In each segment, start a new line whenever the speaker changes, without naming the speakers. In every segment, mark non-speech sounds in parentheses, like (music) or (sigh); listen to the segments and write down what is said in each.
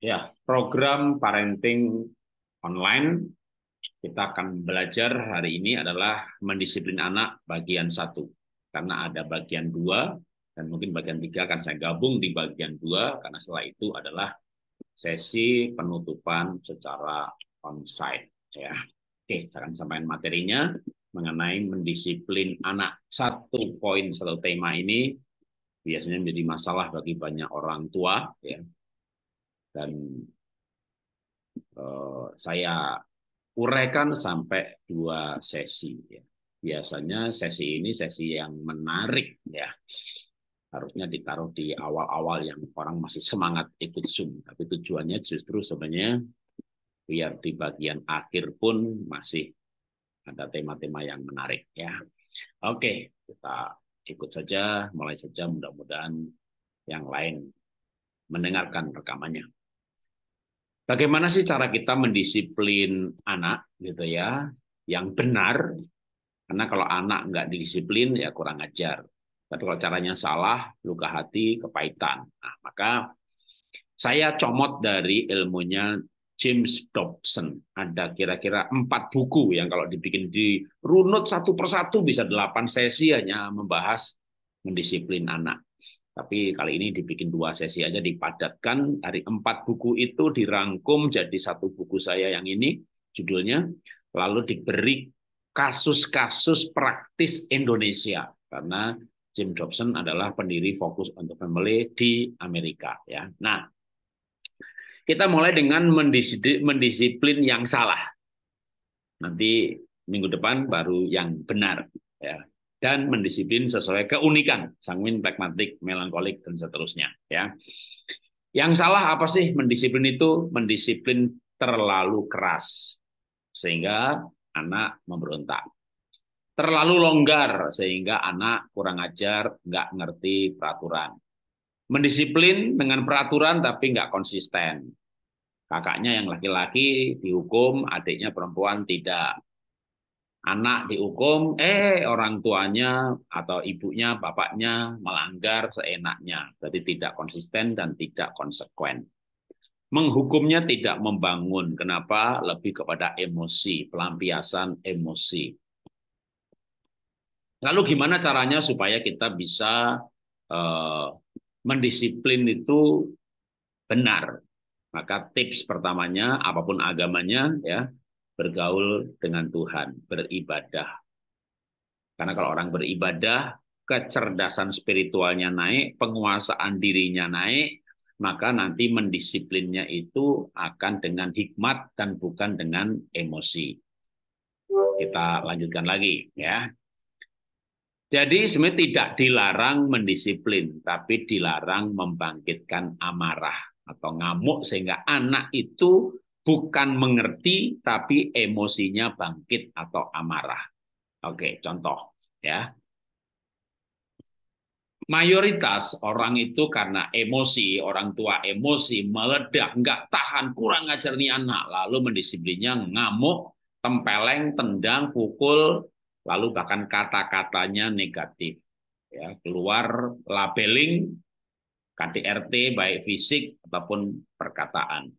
Ya, program parenting online kita akan belajar hari ini adalah mendisiplin anak bagian satu. Karena ada bagian dua dan mungkin bagian tiga akan saya gabung di bagian dua karena setelah itu adalah sesi penutupan secara on site ya. Oke, saya akan sampaikan materinya mengenai mendisiplin anak. Satu poin satu tema ini biasanya menjadi masalah bagi banyak orang tua ya dan uh, saya uraikan sampai dua sesi ya. Biasanya sesi ini sesi yang menarik ya. Harusnya ditaruh di awal-awal yang orang masih semangat ikut Zoom, tapi tujuannya justru sebenarnya biar di bagian akhir pun masih ada tema-tema yang menarik ya. Oke, kita ikut saja, mulai saja mudah-mudahan yang lain mendengarkan rekamannya. Bagaimana sih cara kita mendisiplin anak gitu ya, yang benar? Karena kalau anak nggak disiplin ya kurang ajar. Tapi kalau caranya salah, luka hati, kepahitan. Nah, maka saya comot dari ilmunya James Dobson. Ada kira-kira empat buku yang kalau dibikin di runut satu persatu bisa delapan sesi hanya membahas mendisiplin anak. Tapi kali ini dibikin dua sesi aja dipadatkan dari empat buku itu dirangkum jadi satu buku saya yang ini judulnya lalu diberi kasus-kasus praktis Indonesia karena Jim Dobson adalah pendiri Fokus untuk Family di Amerika ya. Nah, kita mulai dengan mendisiplin yang salah. Nanti minggu depan baru yang benar ya dan mendisiplin sesuai keunikan, sanguin, pragmatik, melankolik dan seterusnya, ya. Yang salah apa sih mendisiplin itu? Mendisiplin terlalu keras sehingga anak memberontak. Terlalu longgar sehingga anak kurang ajar, nggak ngerti peraturan. Mendisiplin dengan peraturan tapi nggak konsisten. Kakaknya yang laki-laki dihukum, adiknya perempuan tidak anak dihukum, eh orang tuanya atau ibunya, bapaknya melanggar seenaknya. Jadi tidak konsisten dan tidak konsekuen. Menghukumnya tidak membangun. Kenapa? Lebih kepada emosi, pelampiasan emosi. Lalu gimana caranya supaya kita bisa eh, mendisiplin itu benar? Maka tips pertamanya, apapun agamanya, ya bergaul dengan Tuhan, beribadah. Karena kalau orang beribadah, kecerdasan spiritualnya naik, penguasaan dirinya naik, maka nanti mendisiplinnya itu akan dengan hikmat dan bukan dengan emosi. Kita lanjutkan lagi ya. Jadi sebenarnya tidak dilarang mendisiplin, tapi dilarang membangkitkan amarah atau ngamuk sehingga anak itu bukan mengerti tapi emosinya bangkit atau amarah. Oke, contoh ya. Mayoritas orang itu karena emosi, orang tua emosi, meledak, nggak tahan, kurang ajar nih anak, lalu mendisiplinnya ngamuk, tempeleng, tendang, pukul, lalu bahkan kata-katanya negatif. Ya, keluar labeling KDRT baik fisik ataupun perkataan.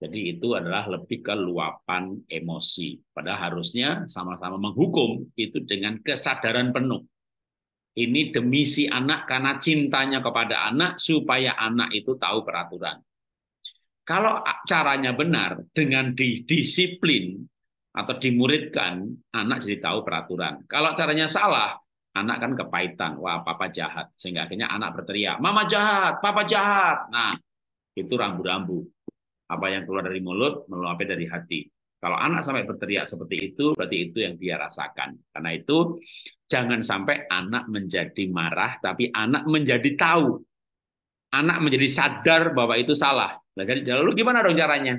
Jadi itu adalah lebih ke luapan emosi. Padahal harusnya sama-sama menghukum itu dengan kesadaran penuh. Ini demi si anak karena cintanya kepada anak supaya anak itu tahu peraturan. Kalau caranya benar dengan didisiplin atau dimuridkan, anak jadi tahu peraturan. Kalau caranya salah, anak kan kepahitan. Wah, papa jahat. Sehingga akhirnya anak berteriak, mama jahat, papa jahat. Nah, itu rambu-rambu apa yang keluar dari mulut meluapnya dari hati. Kalau anak sampai berteriak seperti itu, berarti itu yang dia rasakan. Karena itu, jangan sampai anak menjadi marah, tapi anak menjadi tahu. Anak menjadi sadar bahwa itu salah. Nah, jadi lalu gimana dong caranya?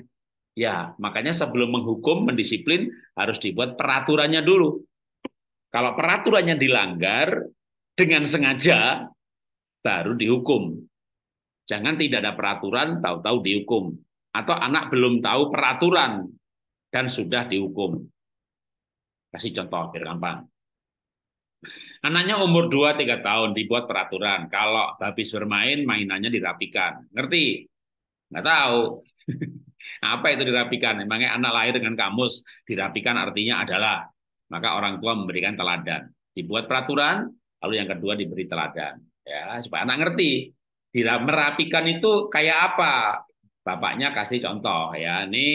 Ya, makanya sebelum menghukum, mendisiplin, harus dibuat peraturannya dulu. Kalau peraturannya dilanggar, dengan sengaja, baru dihukum. Jangan tidak ada peraturan, tahu-tahu dihukum atau anak belum tahu peraturan dan sudah dihukum. Kasih contoh biar gampang. Anaknya umur 2-3 tahun dibuat peraturan. Kalau habis bermain, mainannya dirapikan. Ngerti? Nggak tahu. (laughs) Apa itu dirapikan? Memangnya anak lahir dengan kamus. Dirapikan artinya adalah. Maka orang tua memberikan teladan. Dibuat peraturan, lalu yang kedua diberi teladan. ya Supaya anak ngerti. Tidak merapikan itu kayak apa? bapaknya kasih contoh ya nih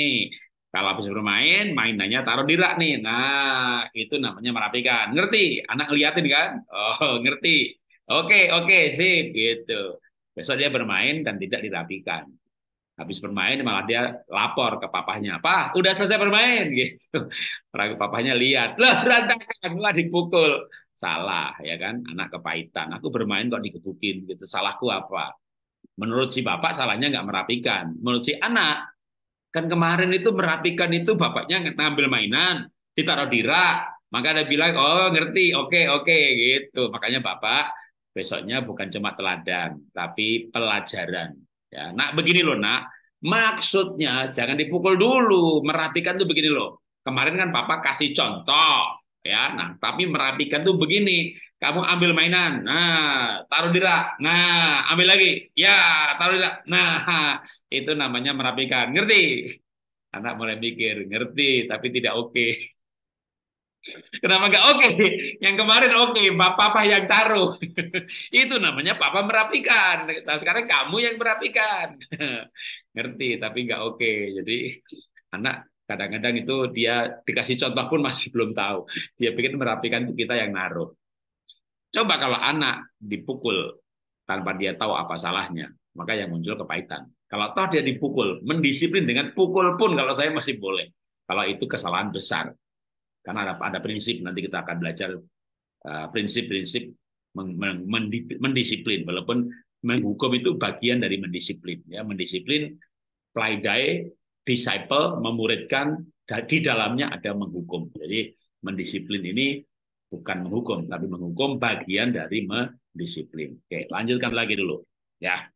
kalau habis bermain mainannya taruh di rak nih nah itu namanya merapikan ngerti anak ngeliatin kan oh (laughs) ngerti oke oke sip gitu besok dia bermain dan tidak dirapikan habis bermain malah dia lapor ke papahnya pak udah selesai bermain (laughs) gitu orang papahnya lihat lah berantakan lah dipukul salah ya kan anak kepahitan aku bermain kok dikebukin gitu salahku apa Menurut si bapak salahnya nggak merapikan. Menurut si anak, kan kemarin itu merapikan itu bapaknya ngambil mainan, ditaruh di rak. Maka ada bilang, oh ngerti, oke, okay, oke, okay, gitu. Makanya bapak besoknya bukan cuma teladan, tapi pelajaran. Ya, nak begini loh nak, maksudnya jangan dipukul dulu, merapikan tuh begini loh. Kemarin kan bapak kasih contoh, ya. Nah, tapi merapikan tuh begini kamu ambil mainan, nah taruh di rak, nah ambil lagi, ya taruh di rak, nah (laughs) itu namanya merapikan, ngerti? Anak mulai mikir, ngerti, tapi tidak oke. Okay. (laughs) Kenapa nggak oke? Okay? Yang kemarin oke, okay, bapak-bapak yang taruh. (laughs) itu namanya papa merapikan. Nah, sekarang kamu yang merapikan. Ngerti, tapi nggak oke. Okay. Jadi anak kadang-kadang itu dia dikasih contoh pun masih belum tahu. Dia pikir merapikan itu kita yang naruh. Coba kalau anak dipukul tanpa dia tahu apa salahnya, maka yang muncul kepahitan. Kalau toh dia dipukul, mendisiplin dengan pukul pun kalau saya masih boleh. Kalau itu kesalahan besar. Karena ada, ada prinsip, nanti kita akan belajar eh, prinsip-prinsip uh, mendisiplin. Walaupun menghukum itu bagian dari mendisiplin. ya Mendisiplin, plaidae, disciple, memuridkan, di dalamnya ada menghukum. Jadi mendisiplin ini bukan menghukum tapi menghukum bagian dari mendisiplin. Oke, lanjutkan lagi dulu. Ya.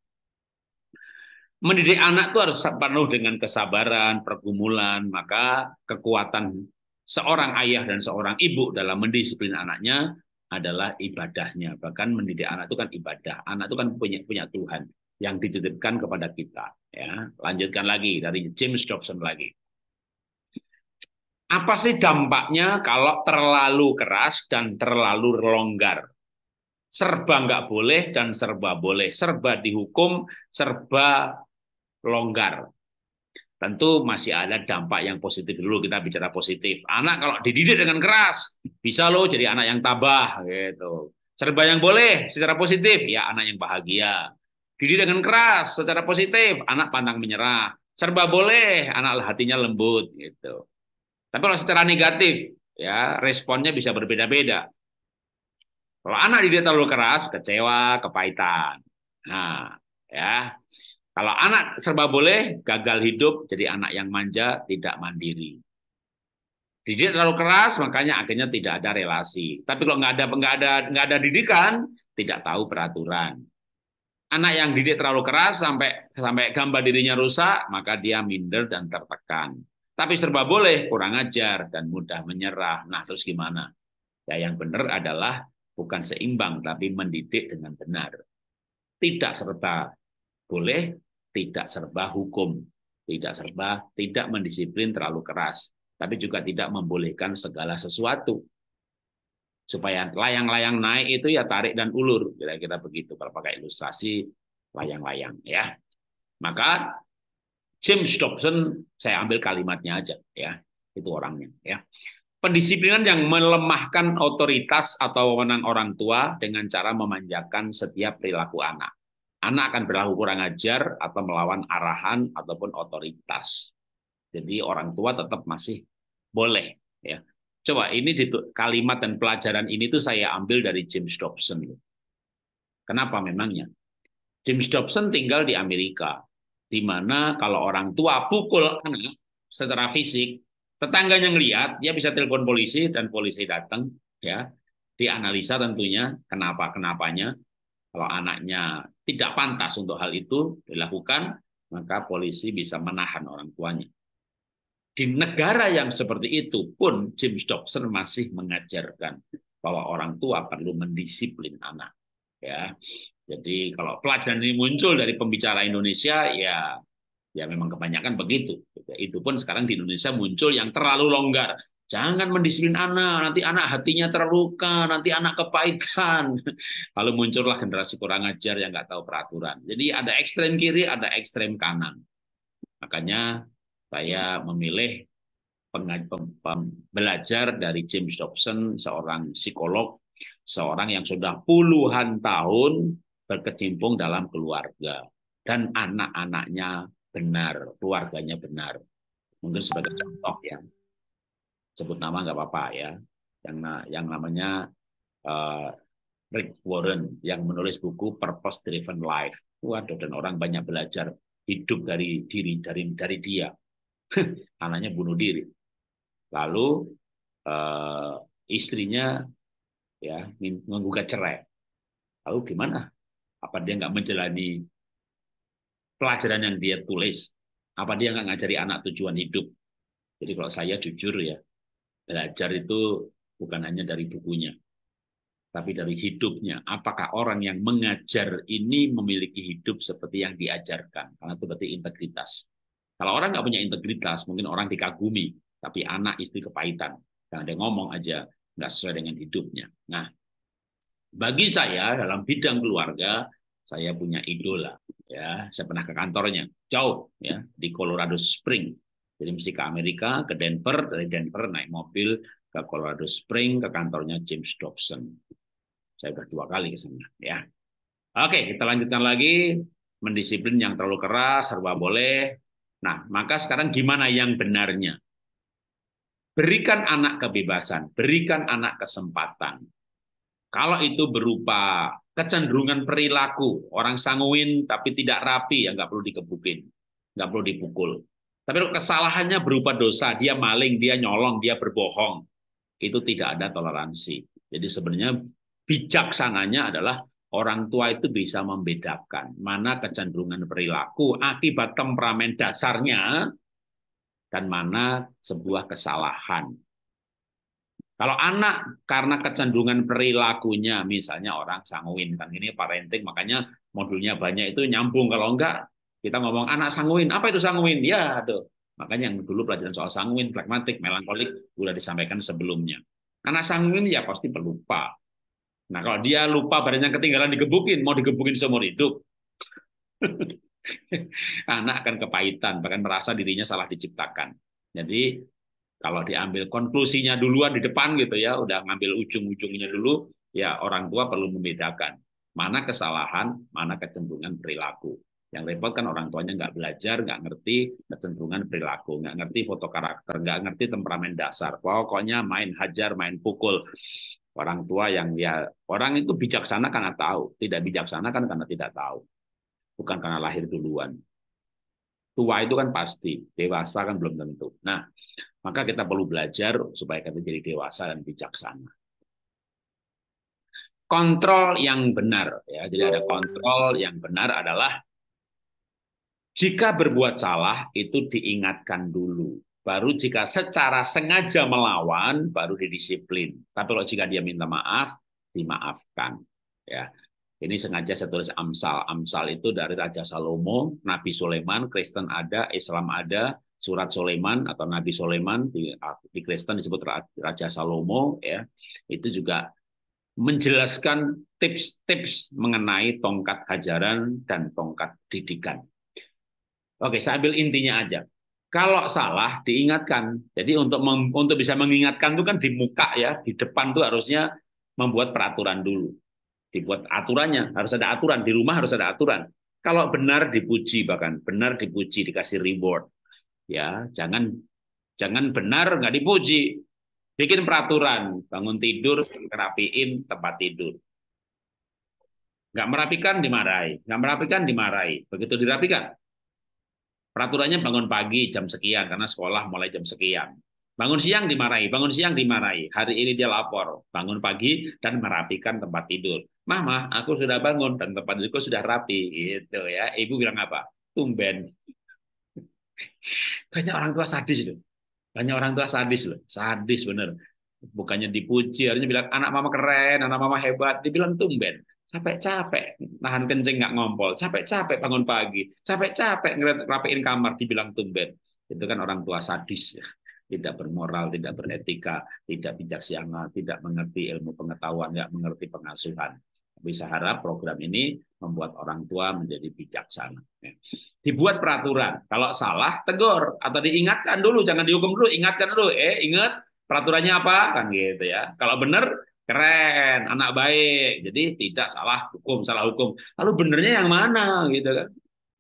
Mendidik anak itu harus penuh dengan kesabaran, pergumulan, maka kekuatan seorang ayah dan seorang ibu dalam mendisiplin anaknya adalah ibadahnya. Bahkan mendidik anak itu kan ibadah. Anak itu kan punya punya Tuhan yang dititipkan kepada kita. Ya, lanjutkan lagi dari James Dobson lagi. Apa sih dampaknya kalau terlalu keras dan terlalu longgar? Serba nggak boleh dan serba boleh. Serba dihukum, serba longgar. Tentu masih ada dampak yang positif dulu kita bicara positif. Anak kalau dididik dengan keras, bisa loh jadi anak yang tabah gitu. Serba yang boleh secara positif, ya anak yang bahagia. Dididik dengan keras secara positif, anak pantang menyerah. Serba boleh, anak hatinya lembut gitu tapi kalau secara negatif, ya responnya bisa berbeda-beda. Kalau anak didik terlalu keras, kecewa, kepahitan. Nah, ya. Kalau anak serba boleh, gagal hidup, jadi anak yang manja, tidak mandiri. Didik terlalu keras, makanya akhirnya tidak ada relasi. Tapi kalau nggak ada nggak ada nggak ada didikan, tidak tahu peraturan. Anak yang didik terlalu keras sampai sampai gambar dirinya rusak, maka dia minder dan tertekan. Tapi serba boleh, kurang ajar, dan mudah menyerah. Nah, terus gimana? Ya, yang benar adalah bukan seimbang, tapi mendidik dengan benar. Tidak serba boleh, tidak serba hukum. Tidak serba, tidak mendisiplin terlalu keras. Tapi juga tidak membolehkan segala sesuatu. Supaya layang-layang naik itu ya tarik dan ulur. Kira-kira begitu. Kalau pakai ilustrasi, layang-layang. ya. Maka James Dobson, saya ambil kalimatnya aja ya, itu orangnya ya. Pendisiplinan yang melemahkan otoritas atau wewenang orang tua dengan cara memanjakan setiap perilaku anak. Anak akan berlaku kurang ajar atau melawan arahan ataupun otoritas. Jadi orang tua tetap masih boleh ya. Coba ini di kalimat dan pelajaran ini tuh saya ambil dari James Dobson. Kenapa memangnya? James Dobson tinggal di Amerika di mana kalau orang tua pukul anak secara fisik, tetangganya ngelihat, dia bisa telepon polisi dan polisi datang, ya dianalisa tentunya kenapa kenapanya. Kalau anaknya tidak pantas untuk hal itu dilakukan, maka polisi bisa menahan orang tuanya. Di negara yang seperti itu pun James Dobson masih mengajarkan bahwa orang tua perlu mendisiplin anak. Ya, jadi kalau pelajaran ini muncul dari pembicara Indonesia, ya ya memang kebanyakan begitu. Ya, itu pun sekarang di Indonesia muncul yang terlalu longgar. Jangan mendisiplin anak, nanti anak hatinya terluka, nanti anak kepahitan. (laughs) Lalu muncullah generasi kurang ajar yang nggak tahu peraturan. Jadi ada ekstrem kiri, ada ekstrem kanan. Makanya saya memilih belajar dari James Dobson, seorang psikolog, seorang yang sudah puluhan tahun berkecimpung dalam keluarga dan anak-anaknya benar, keluarganya benar. Mungkin sebagai contoh ya, sebut nama nggak apa-apa ya. Yang yang namanya uh, Rick Warren yang menulis buku Purpose Driven Life. Waduh, dan orang banyak belajar hidup dari diri dari dari dia. (laughs) Anaknya bunuh diri. Lalu uh, istrinya ya menggugat cerai. Lalu gimana? apa dia nggak menjalani pelajaran yang dia tulis apa dia nggak ngajari anak tujuan hidup jadi kalau saya jujur ya belajar itu bukan hanya dari bukunya tapi dari hidupnya apakah orang yang mengajar ini memiliki hidup seperti yang diajarkan karena itu berarti integritas kalau orang nggak punya integritas mungkin orang dikagumi tapi anak istri kepahitan karena dia ngomong aja nggak sesuai dengan hidupnya nah bagi saya dalam bidang keluarga, saya punya idola. Ya, saya pernah ke kantornya, jauh ya di Colorado Spring. Jadi mesti ke Amerika, ke Denver, dari Denver naik mobil ke Colorado Spring ke kantornya James Dobson. Saya sudah dua kali ke sana, ya. Oke, kita lanjutkan lagi mendisiplin yang terlalu keras, serba boleh. Nah, maka sekarang gimana yang benarnya? Berikan anak kebebasan, berikan anak kesempatan. Kalau itu berupa kecenderungan perilaku, orang sanguin tapi tidak rapi, ya nggak perlu dikebukin, nggak perlu dipukul. Tapi kalau kesalahannya berupa dosa, dia maling, dia nyolong, dia berbohong, itu tidak ada toleransi. Jadi sebenarnya bijaksananya adalah orang tua itu bisa membedakan mana kecenderungan perilaku akibat temperamen dasarnya dan mana sebuah kesalahan kalau anak karena kecenderungan perilakunya, misalnya orang sanguin kan ini parenting, makanya modulnya banyak itu nyambung. Kalau enggak, kita ngomong anak sanguin, apa itu sanguin? Ya, aduh. Makanya yang dulu pelajaran soal sanguin, pragmatik, melankolik sudah disampaikan sebelumnya. Anak sanguin ya pasti pelupa. Nah, kalau dia lupa badannya ketinggalan digebukin, mau digebukin seumur hidup. (laughs) anak akan kepahitan, bahkan merasa dirinya salah diciptakan. Jadi kalau diambil konklusinya duluan di depan gitu ya, udah ngambil ujung-ujungnya dulu, ya orang tua perlu membedakan mana kesalahan, mana kecenderungan perilaku. Yang repot kan orang tuanya nggak belajar, nggak ngerti kecenderungan perilaku, nggak ngerti foto karakter, nggak ngerti temperamen dasar. Pokoknya main hajar, main pukul. Orang tua yang dia ya, orang itu bijaksana karena tahu, tidak bijaksana kan karena tidak tahu, bukan karena lahir duluan tua itu kan pasti, dewasa kan belum tentu. Nah, maka kita perlu belajar supaya kita jadi dewasa dan bijaksana. Kontrol yang benar ya. Jadi ada kontrol yang benar adalah jika berbuat salah itu diingatkan dulu. Baru jika secara sengaja melawan baru didisiplin. Tapi kalau jika dia minta maaf, dimaafkan ya. Ini sengaja saya tulis Amsal. Amsal itu dari Raja Salomo, Nabi Sulaiman, Kristen ada, Islam ada, surat Sulaiman atau Nabi Sulaiman di, di Kristen disebut Raja Salomo ya. Itu juga menjelaskan tips-tips mengenai tongkat hajaran dan tongkat didikan. Oke, saya ambil intinya aja. Kalau salah diingatkan. Jadi untuk untuk bisa mengingatkan itu kan di muka ya, di depan tuh harusnya membuat peraturan dulu dibuat aturannya harus ada aturan di rumah harus ada aturan kalau benar dipuji bahkan benar dipuji dikasih reward ya jangan jangan benar nggak dipuji bikin peraturan bangun tidur rapiin tempat tidur nggak merapikan dimarahi nggak merapikan dimarahi begitu dirapikan peraturannya bangun pagi jam sekian karena sekolah mulai jam sekian Bangun siang dimarahi, bangun siang dimarahi. Hari ini dia lapor, bangun pagi dan merapikan tempat tidur. Mama, aku sudah bangun dan tempat tidurku sudah rapi, gitu ya. Ibu bilang apa? Tumben. (laughs) Banyak orang tua sadis loh. Banyak orang tua sadis loh. Sadis bener. Bukannya dipuji, harusnya bilang anak mama keren, anak mama hebat. Dibilang tumben. Capek-capek nahan kencing nggak ngompol. Capek-capek bangun pagi. Capek-capek ngerapiin kamar. Dibilang tumben. Itu kan orang tua sadis ya tidak bermoral, tidak beretika, tidak bijaksana, tidak mengerti ilmu pengetahuan, nggak mengerti pengasuhan. Bisa harap program ini membuat orang tua menjadi bijaksana. Dibuat peraturan, kalau salah tegur atau diingatkan dulu, jangan dihukum dulu, ingatkan dulu. Eh, ingat peraturannya apa kan gitu ya. Kalau benar keren, anak baik. Jadi tidak salah hukum, salah hukum. Lalu benernya yang mana gitu kan?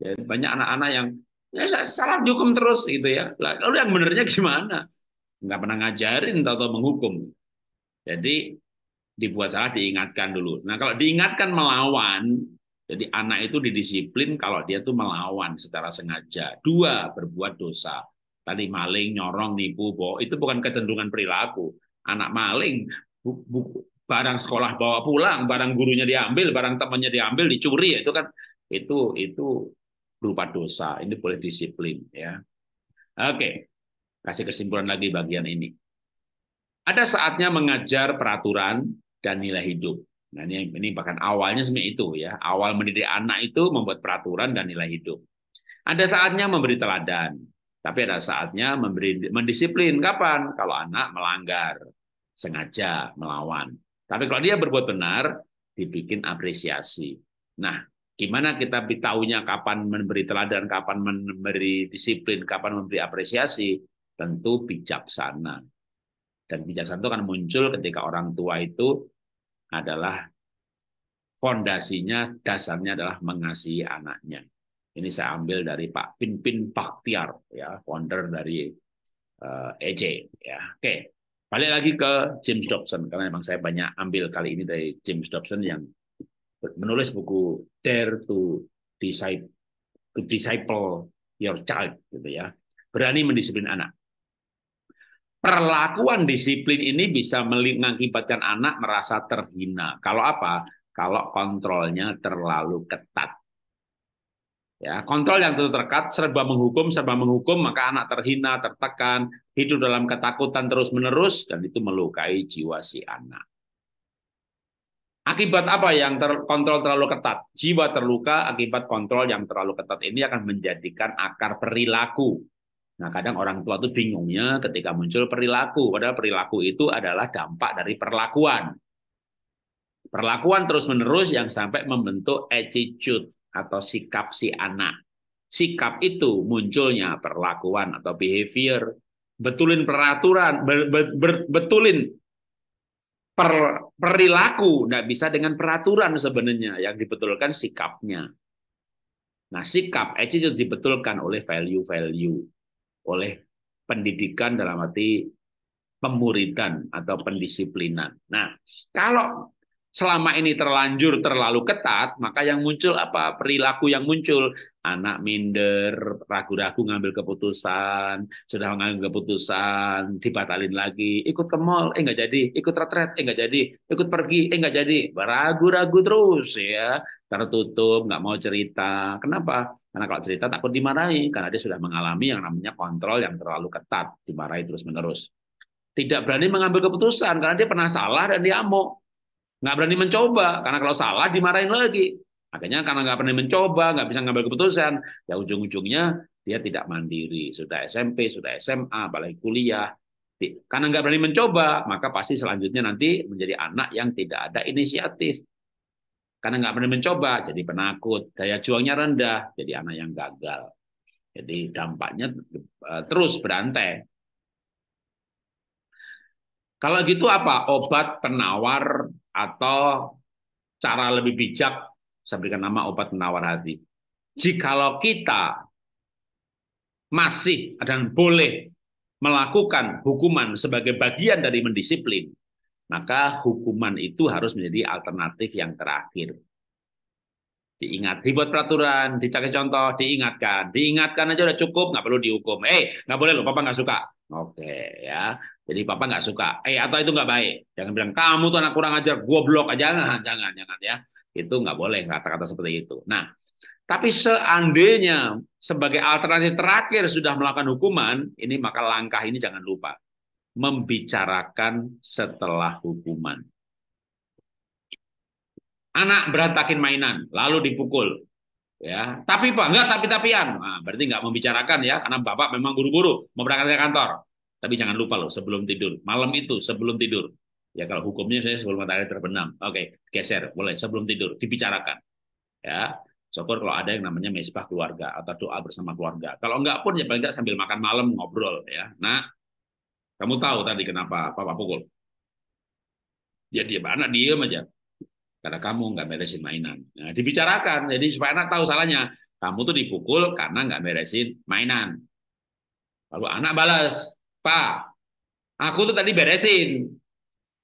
Ya, banyak anak-anak yang ya, salah dihukum terus gitu ya. Lalu yang benernya gimana? Enggak pernah ngajarin atau menghukum. Jadi dibuat salah diingatkan dulu. Nah kalau diingatkan melawan, jadi anak itu didisiplin kalau dia tuh melawan secara sengaja. Dua, berbuat dosa. Tadi maling, nyorong, nipu, bohong. Itu bukan kecenderungan perilaku. Anak maling, bu, bu, barang sekolah bawa pulang, barang gurunya diambil, barang temannya diambil, dicuri. Ya, itu kan itu itu berupa dosa. Ini boleh disiplin ya. Oke. Kasih kesimpulan lagi bagian ini. Ada saatnya mengajar peraturan dan nilai hidup. Nah, ini, ini bahkan awalnya sebenarnya itu ya. Awal mendidik anak itu membuat peraturan dan nilai hidup. Ada saatnya memberi teladan, tapi ada saatnya memberi mendisiplin. Kapan? Kalau anak melanggar, sengaja melawan. Tapi kalau dia berbuat benar, dibikin apresiasi. Nah, Gimana kita tahunya kapan memberi teladan, kapan memberi disiplin, kapan memberi apresiasi? Tentu bijaksana. Dan bijaksana itu akan muncul ketika orang tua itu adalah fondasinya, dasarnya adalah mengasihi anaknya. Ini saya ambil dari Pak Pimpin Baktiar, ya, founder dari uh, eh, EJ. Ya. Oke, balik lagi ke James Dobson karena memang saya banyak ambil kali ini dari James Dobson yang menulis buku Dare to Disciple, to Disciple Your Child gitu ya. Berani mendisiplin anak. Perlakuan disiplin ini bisa mengakibatkan anak merasa terhina. Kalau apa? Kalau kontrolnya terlalu ketat. Ya, kontrol yang terlalu terkat, serba menghukum, serba menghukum, maka anak terhina, tertekan, hidup dalam ketakutan terus-menerus, dan itu melukai jiwa si anak. Akibat apa yang terkontrol terlalu ketat? Jiwa terluka akibat kontrol yang terlalu ketat ini akan menjadikan akar perilaku. Nah, kadang orang tua itu bingungnya ketika muncul perilaku, padahal perilaku itu adalah dampak dari perlakuan. Perlakuan terus-menerus yang sampai membentuk attitude atau sikap si anak. Sikap itu munculnya perlakuan atau behavior. Betulin peraturan, betulin per, perilaku, tidak bisa dengan peraturan sebenarnya. Yang dibetulkan sikapnya. Nah, sikap itu dibetulkan oleh value-value, oleh pendidikan dalam arti pemuridan atau pendisiplinan. Nah, kalau selama ini terlanjur terlalu ketat, maka yang muncul apa? Perilaku yang muncul anak minder, ragu-ragu ngambil keputusan, sudah ngambil keputusan, dibatalin lagi, ikut ke mall, eh nggak jadi, ikut retret, eh nggak jadi, ikut pergi, eh nggak jadi, ragu-ragu terus ya, tertutup, nggak mau cerita. Kenapa? Karena kalau cerita takut dimarahi, karena dia sudah mengalami yang namanya kontrol yang terlalu ketat, dimarahi terus-menerus. Tidak berani mengambil keputusan, karena dia pernah salah dan dia amok. Nggak berani mencoba, karena kalau salah dimarahin lagi Akhirnya karena nggak pernah mencoba, nggak bisa ngambil keputusan, ya ujung-ujungnya dia tidak mandiri. Sudah SMP, sudah SMA, balik kuliah. Karena nggak berani mencoba, maka pasti selanjutnya nanti menjadi anak yang tidak ada inisiatif. Karena nggak berani mencoba, jadi penakut. Daya juangnya rendah, jadi anak yang gagal. Jadi dampaknya e, terus berantai. Kalau gitu apa? Obat penawar atau cara lebih bijak saya berikan nama obat menawar hati. Hmm. Jikalau kita masih dan boleh melakukan hukuman sebagai bagian dari mendisiplin, maka hukuman itu harus menjadi alternatif yang terakhir. Diingat, dibuat peraturan, dicari contoh, diingatkan. Diingatkan aja udah cukup, nggak perlu dihukum. Eh, nggak boleh loh, papa nggak suka. Oke, ya. Jadi papa nggak suka. Eh, atau itu nggak baik. Jangan bilang, kamu tuh anak kurang ajar, gue blok aja. Ah, jangan, (laughs) jangan, jangan ya. Itu nggak boleh kata-kata seperti itu. Nah, tapi seandainya sebagai alternatif terakhir sudah melakukan hukuman, ini maka langkah ini jangan lupa membicarakan setelah hukuman. Anak berantakin mainan, lalu dipukul. Ya, tapi pak Nggak tapi tapian. Nah, berarti nggak membicarakan ya, karena bapak memang buru-buru mau berangkat ke kantor. Tapi jangan lupa loh sebelum tidur, malam itu sebelum tidur Ya kalau hukumnya saya sebelum matahari terbenam. Oke, geser, boleh sebelum tidur dibicarakan. Ya, syukur kalau ada yang namanya mesbah keluarga atau doa bersama keluarga. Kalau enggak pun ya paling enggak sambil makan malam ngobrol ya. Nah, kamu tahu tadi kenapa papa pukul? Ya, dia diam, anak diem aja. Karena kamu nggak beresin mainan. Nah, dibicarakan, jadi supaya anak tahu salahnya. Kamu tuh dipukul karena nggak beresin mainan. Lalu anak balas, Pak, aku tuh tadi beresin.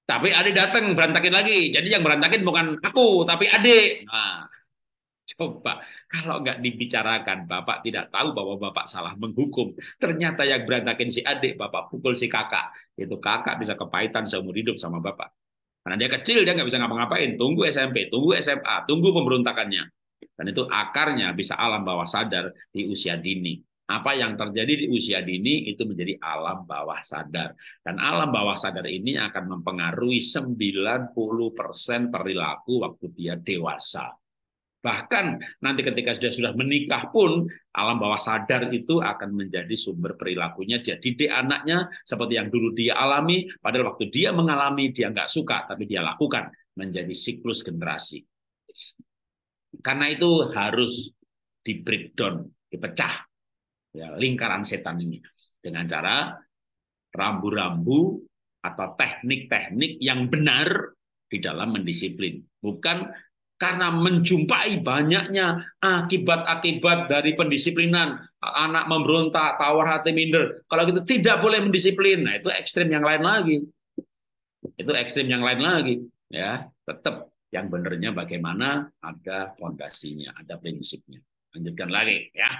Tapi adik datang berantakin lagi. Jadi yang berantakin bukan aku, tapi adik. Nah, coba kalau nggak dibicarakan, bapak tidak tahu bahwa bapak salah menghukum. Ternyata yang berantakin si adik, bapak pukul si kakak. Itu kakak bisa kepahitan seumur hidup sama bapak. Karena dia kecil, dia nggak bisa ngapa-ngapain. Tunggu SMP, tunggu SMA, tunggu pemberontakannya. Dan itu akarnya bisa alam bawah sadar di usia dini apa yang terjadi di usia dini itu menjadi alam bawah sadar. Dan alam bawah sadar ini akan mempengaruhi 90% perilaku waktu dia dewasa. Bahkan nanti ketika sudah sudah menikah pun alam bawah sadar itu akan menjadi sumber perilakunya. Jadi anaknya seperti yang dulu dia alami, padahal waktu dia mengalami dia nggak suka, tapi dia lakukan menjadi siklus generasi. Karena itu harus di breakdown, dipecah ya, lingkaran setan ini dengan cara rambu-rambu atau teknik-teknik yang benar di dalam mendisiplin bukan karena menjumpai banyaknya akibat-akibat dari pendisiplinan anak memberontak tawar hati minder kalau gitu tidak boleh mendisiplin nah itu ekstrim yang lain lagi itu ekstrim yang lain lagi ya tetap yang benernya bagaimana ada fondasinya ada prinsipnya lanjutkan lagi ya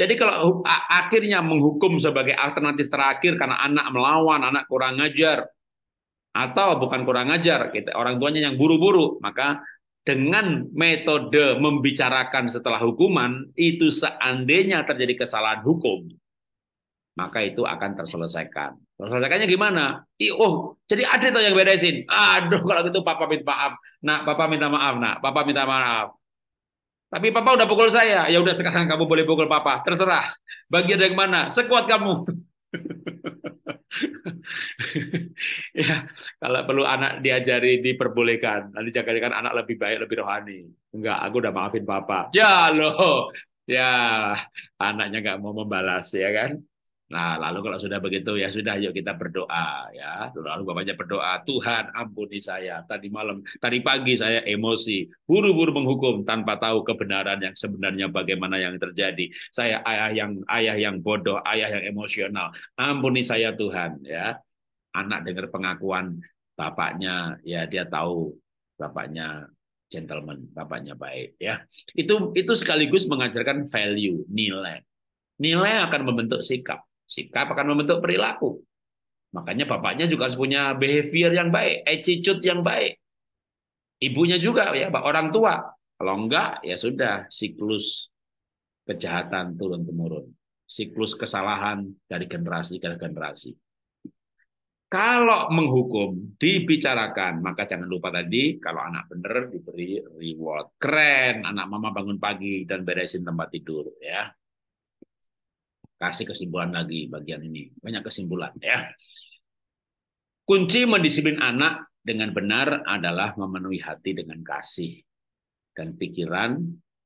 jadi kalau akhirnya menghukum sebagai alternatif terakhir karena anak melawan, anak kurang ajar, atau bukan kurang ajar, kita orang tuanya yang buru-buru, maka dengan metode membicarakan setelah hukuman itu seandainya terjadi kesalahan hukum, maka itu akan terselesaikan. Terselesaikannya gimana? oh, jadi ada yang beresin. Aduh, kalau gitu papa minta maaf. Nah, papa minta maaf. Nah, papa minta maaf. Tapi papa udah pukul saya. Ya udah sekarang kamu boleh pukul papa. Terserah. Bagian dari mana? Sekuat kamu. (laughs) ya, kalau perlu anak diajari diperbolehkan. Nanti jangan anak lebih baik, lebih rohani. Enggak, aku udah maafin papa. Ya loh. Ya, anaknya nggak mau membalas ya kan. Nah, lalu kalau sudah begitu ya sudah yuk kita berdoa ya. Lalu bapaknya berdoa, Tuhan ampuni saya. Tadi malam, tadi pagi saya emosi, buru-buru menghukum tanpa tahu kebenaran yang sebenarnya bagaimana yang terjadi. Saya ayah yang ayah yang bodoh, ayah yang emosional. Ampuni saya Tuhan ya. Anak dengar pengakuan bapaknya ya dia tahu bapaknya gentleman, bapaknya baik ya. Itu itu sekaligus mengajarkan value, nilai. Nilai akan membentuk sikap Sikap akan membentuk perilaku. Makanya bapaknya juga harus punya behavior yang baik, attitude yang baik. Ibunya juga ya, orang tua. Kalau enggak ya sudah siklus kejahatan turun temurun, siklus kesalahan dari generasi ke generasi. Kalau menghukum dibicarakan, maka jangan lupa tadi kalau anak bener diberi reward. Keren, anak mama bangun pagi dan beresin tempat tidur ya kasih kesimpulan lagi bagian ini. Banyak kesimpulan ya. Kunci mendisiplin anak dengan benar adalah memenuhi hati dengan kasih dan pikiran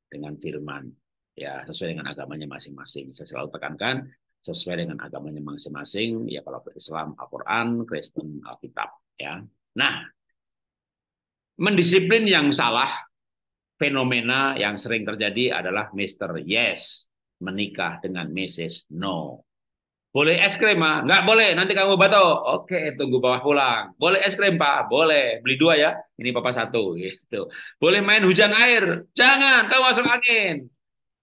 dengan firman. Ya, sesuai dengan agamanya masing-masing. Saya selalu tekankan sesuai dengan agamanya masing-masing, ya kalau Islam Al-Qur'an, Kristen Alkitab, ya. Nah, mendisiplin yang salah fenomena yang sering terjadi adalah Mister Yes menikah dengan Mrs. No. Boleh es krim, Ma? Ah? Nggak boleh, nanti kamu batuk. Oke, tunggu papa pulang. Boleh es krim, Pak? Boleh. Beli dua ya. Ini papa satu. (laughs) gitu. Boleh main hujan air? Jangan, kamu masuk angin.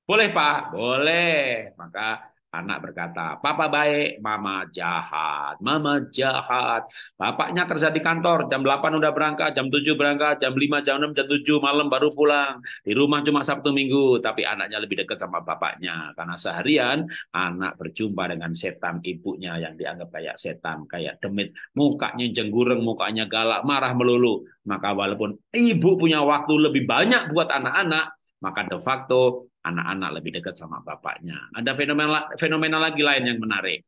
Boleh, Pak? Boleh. Maka Anak berkata, papa baik, mama jahat, mama jahat. Bapaknya kerja di kantor, jam 8 udah berangkat, jam 7 berangkat, jam 5, jam 6, jam 7, malam baru pulang. Di rumah cuma Sabtu Minggu, tapi anaknya lebih dekat sama bapaknya. Karena seharian anak berjumpa dengan setan ibunya yang dianggap kayak setan, kayak demit. Mukanya jenggureng, mukanya galak, marah melulu. Maka walaupun ibu punya waktu lebih banyak buat anak-anak, maka de facto anak-anak lebih dekat sama bapaknya. Ada fenomena fenomena lagi lain yang menarik.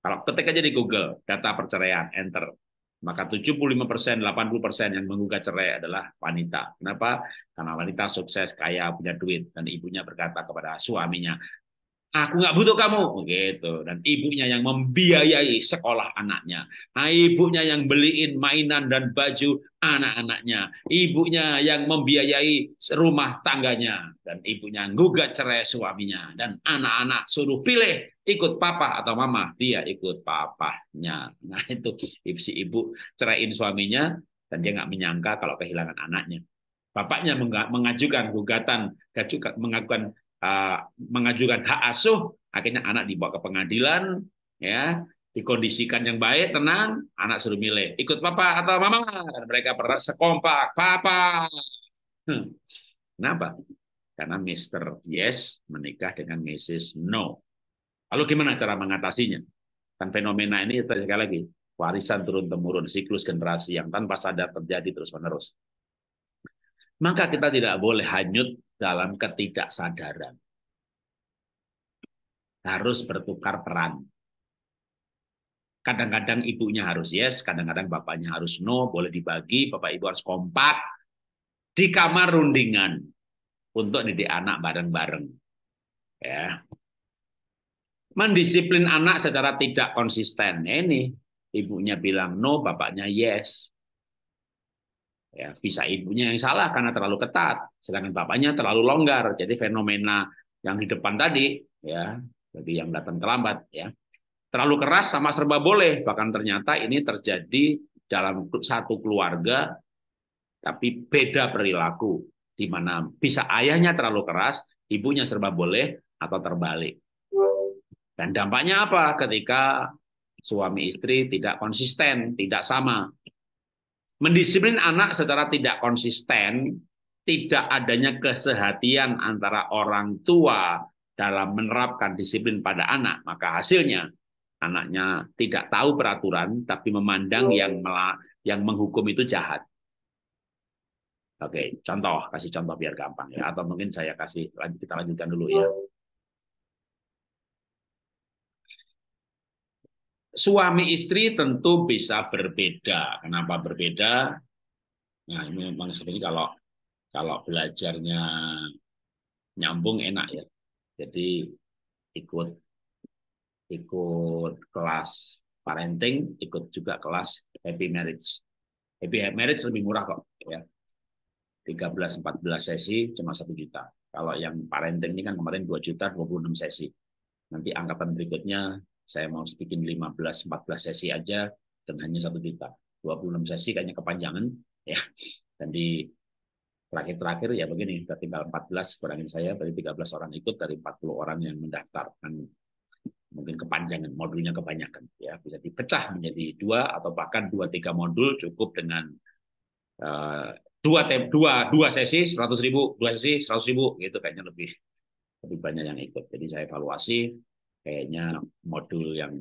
Kalau ketik aja di Google data perceraian, enter. Maka 75%, 80% yang menggugat cerai adalah wanita. Kenapa? Karena wanita sukses, kaya, punya duit. Dan ibunya berkata kepada suaminya, Aku nggak butuh kamu, gitu. Dan ibunya yang membiayai sekolah anaknya, nah, ibunya yang beliin mainan dan baju anak-anaknya, ibunya yang membiayai rumah tangganya, dan ibunya gugat cerai suaminya, dan anak-anak suruh pilih ikut papa atau mama, dia ikut papahnya. Nah itu si ibu ceraiin suaminya, dan dia nggak menyangka kalau kehilangan anaknya. Bapaknya mengajukan gugatan, mengajukan Ah, mengajukan hak asuh, akhirnya anak dibawa ke pengadilan, ya dikondisikan yang baik, tenang, anak suruh milih, ikut papa atau mama. Mereka pernah sekompak, papa. Hmm. Kenapa? Karena Mr. Yes menikah dengan Mrs. No. Lalu gimana cara mengatasinya? Dan fenomena ini terjadi lagi, warisan turun-temurun, siklus generasi yang tanpa sadar terjadi terus-menerus. Maka kita tidak boleh hanyut dalam ketidaksadaran. Harus bertukar peran. Kadang-kadang ibunya harus yes, kadang-kadang bapaknya harus no, boleh dibagi, bapak ibu harus kompak di kamar rundingan untuk didik anak bareng-bareng. Ya. Mendisiplin anak secara tidak konsisten. Ini ibunya bilang no, bapaknya yes. Ya, bisa ibunya yang salah karena terlalu ketat, sedangkan bapaknya terlalu longgar. Jadi fenomena yang di depan tadi, ya, jadi yang datang terlambat, ya, terlalu keras sama serba boleh. Bahkan ternyata ini terjadi dalam satu keluarga, tapi beda perilaku, di mana bisa ayahnya terlalu keras, ibunya serba boleh, atau terbalik. Dan dampaknya apa ketika suami istri tidak konsisten, tidak sama. Mendisiplin anak secara tidak konsisten, tidak adanya kesehatian antara orang tua dalam menerapkan disiplin pada anak, maka hasilnya anaknya tidak tahu peraturan tapi memandang yang yang menghukum itu jahat. Oke, contoh, kasih contoh biar gampang ya. Atau mungkin saya kasih, kita lanjutkan dulu ya. Suami istri tentu bisa berbeda. Kenapa berbeda? Nah, ini memang sebenarnya kalau kalau belajarnya nyambung enak ya. Jadi ikut ikut kelas parenting, ikut juga kelas happy marriage. Happy marriage lebih murah kok ya. 13 14 sesi cuma satu juta. Kalau yang parenting ini kan kemarin 2 juta 26 sesi. Nanti angkatan berikutnya saya mau bikin 15 14 sesi aja dan hanya satu juta 26 sesi kayaknya kepanjangan ya dan di terakhir-terakhir ya begini kita tinggal 14 kurangin saya dari 13 orang ikut dari 40 orang yang mendaftar mendaftarkan mungkin kepanjangan modulnya kebanyakan ya bisa dipecah menjadi dua atau bahkan dua tiga modul cukup dengan uh, dua tem dua dua sesi seratus ribu dua sesi seratus ribu gitu kayaknya lebih lebih banyak yang ikut jadi saya evaluasi kayaknya modul yang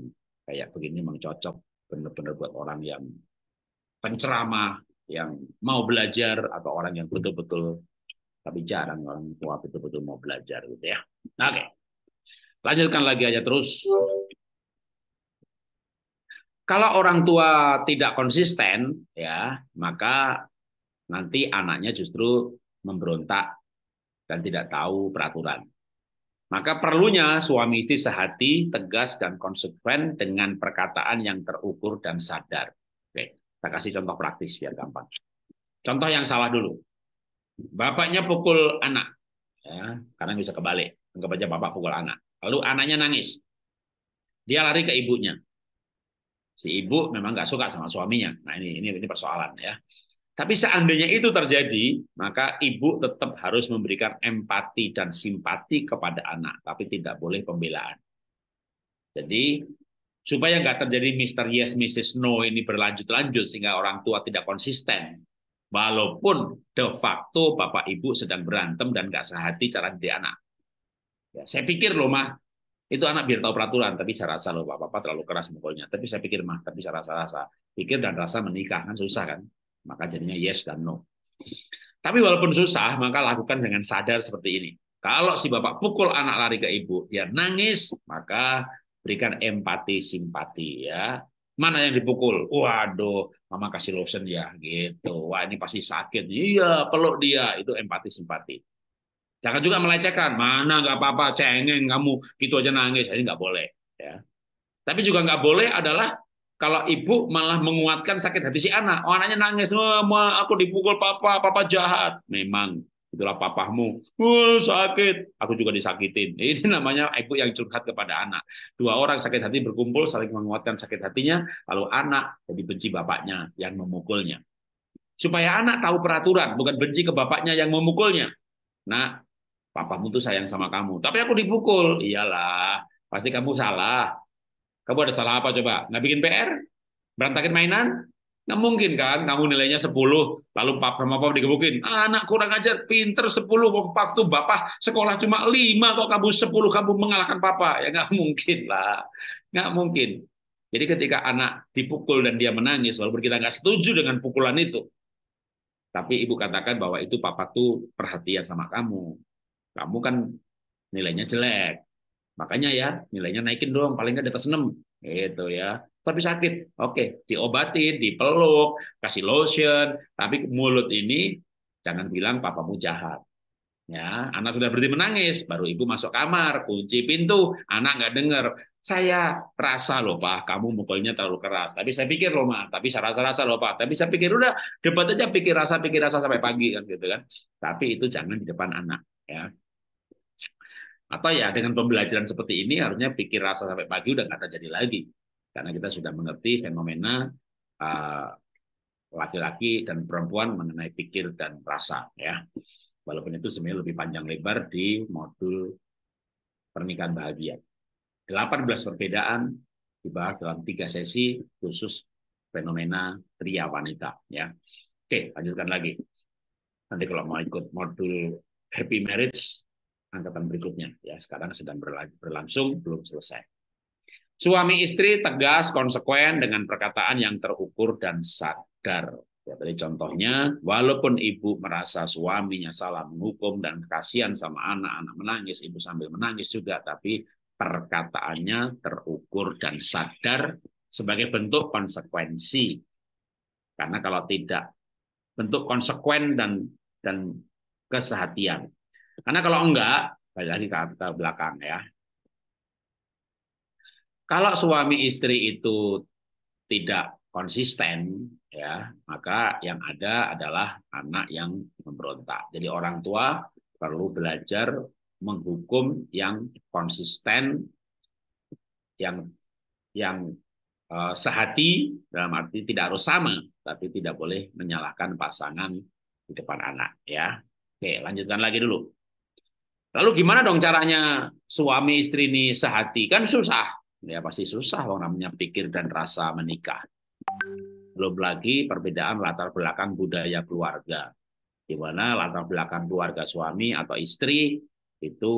kayak begini memang cocok benar-benar buat orang yang penceramah, yang mau belajar atau orang yang betul-betul tapi jarang orang tua betul-betul mau belajar gitu ya. Oke. Okay. Lanjutkan lagi aja terus. Kalau orang tua tidak konsisten ya, maka nanti anaknya justru memberontak dan tidak tahu peraturan. Maka perlunya suami istri sehati, tegas, dan konsekuen dengan perkataan yang terukur dan sadar. Oke, saya kasih contoh praktis biar gampang. Contoh yang salah dulu. Bapaknya pukul anak. Ya, karena bisa kebalik. Anggap aja bapak pukul anak. Lalu anaknya nangis. Dia lari ke ibunya. Si ibu memang nggak suka sama suaminya. Nah ini ini ini persoalan ya. Tapi seandainya itu terjadi, maka ibu tetap harus memberikan empati dan simpati kepada anak, tapi tidak boleh pembelaan. Jadi supaya nggak terjadi Mr. Yes, Mrs. No ini berlanjut-lanjut sehingga orang tua tidak konsisten. Walaupun de facto bapak ibu sedang berantem dan nggak sehati cara dia anak. Ya, saya pikir loh mah, itu anak biar tahu peraturan, tapi saya rasa loh bapak-bapak terlalu keras mukulnya. Tapi saya pikir mah, tapi saya rasa-rasa. Pikir dan rasa menikah kan susah kan. Maka jadinya yes dan no. Tapi walaupun susah, maka lakukan dengan sadar seperti ini. Kalau si bapak pukul anak lari ke ibu, dia nangis, maka berikan empati, simpati ya. Mana yang dipukul? Waduh, mama kasih lotion ya gitu. Wah, ini pasti sakit. Iya, peluk dia. Itu empati, simpati. Jangan juga melecehkan. Mana nggak apa-apa, cengeng kamu, gitu aja nangis. Ini nggak boleh. Ya. Tapi juga nggak boleh adalah kalau ibu malah menguatkan sakit hati si anak. Oh, anaknya nangis, ma, aku dipukul papa, papa jahat. Memang itulah papahmu. Oh, sakit. Aku juga disakitin. (laughs) Ini namanya ibu yang curhat kepada anak. Dua orang sakit hati berkumpul saling menguatkan sakit hatinya, lalu anak jadi benci bapaknya yang memukulnya. Supaya anak tahu peraturan, bukan benci ke bapaknya yang memukulnya. Nah, papamu tuh sayang sama kamu. Tapi aku dipukul. Iyalah, pasti kamu salah. Kamu ada salah apa coba? Nggak bikin PR? Berantakin mainan? Nggak mungkin kan? Kamu nilainya 10, lalu pap sama pap digebukin. Anak kurang ajar, pinter 10, waktu bapak sekolah cuma 5, kok kamu 10, kamu mengalahkan papa. Ya nggak mungkin lah. Nggak mungkin. Jadi ketika anak dipukul dan dia menangis, walaupun kita nggak setuju dengan pukulan itu, tapi ibu katakan bahwa itu papa tuh perhatian sama kamu. Kamu kan nilainya jelek. Makanya ya, nilainya naikin dong, paling nggak di atas 6. Gitu ya. Tapi sakit, oke, diobatin, dipeluk, kasih lotion, tapi mulut ini jangan bilang papamu jahat. Ya, anak sudah berhenti menangis, baru ibu masuk kamar, kunci pintu, anak nggak dengar. Saya rasa loh pak, kamu mukulnya terlalu keras. Tapi saya pikir loh ma, tapi saya rasa-rasa loh pak. Tapi saya pikir udah debat aja pikir rasa pikir rasa sampai pagi kan gitu kan. Tapi itu jangan di depan anak ya. Atau ya dengan pembelajaran seperti ini harusnya pikir rasa sampai pagi udah nggak terjadi lagi. Karena kita sudah mengerti fenomena eh, laki-laki uh, dan perempuan mengenai pikir dan rasa ya. Walaupun itu sebenarnya lebih panjang lebar di modul pernikahan bahagia. 18 perbedaan dibahas dalam tiga sesi khusus fenomena pria wanita ya. Oke, lanjutkan lagi. Nanti kalau mau ikut modul happy marriage angkatan berikutnya ya sekarang sedang berlangsung belum selesai. Suami istri tegas konsekuen dengan perkataan yang terukur dan sadar. Ya, tadi contohnya, walaupun ibu merasa suaminya salah menghukum dan kasihan sama anak-anak menangis, ibu sambil menangis juga, tapi perkataannya terukur dan sadar sebagai bentuk konsekuensi. Karena kalau tidak, bentuk konsekuen dan dan kesehatian. Karena kalau enggak, balik lagi ke belakang ya. Kalau suami istri itu tidak konsisten, ya maka yang ada adalah anak yang memberontak. Jadi orang tua perlu belajar menghukum yang konsisten, yang yang eh, sehati dalam arti tidak harus sama, tapi tidak boleh menyalahkan pasangan di depan anak. Ya, oke lanjutkan lagi dulu. Lalu gimana dong caranya suami istri ini sehati? Kan susah. Ya pasti susah orang namanya pikir dan rasa menikah. Belum lagi perbedaan latar belakang budaya keluarga. Di mana latar belakang keluarga suami atau istri itu